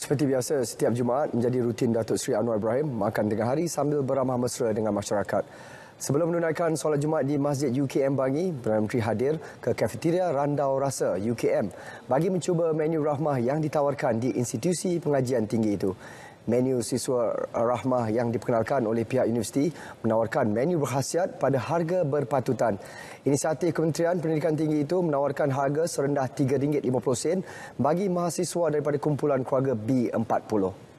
Seperti biasa, setiap Jumaat menjadi rutin Datuk Seri Anwar Ibrahim makan tengah hari sambil beramah mesra dengan masyarakat. Sebelum menunaikan solat Jumaat di Masjid UKM Bangi, Perdana Menteri hadir ke kafeteria Randau Rasa UKM bagi mencuba menu rahmah yang ditawarkan di institusi pengajian tinggi itu menu siswa rahmah yang diperkenalkan oleh pihak universiti menawarkan menu berkhasiat pada harga berpatutan. Inisiatif Kementerian Pendidikan Tinggi itu menawarkan harga serendah RM3.50 bagi mahasiswa daripada kumpulan keluarga B40.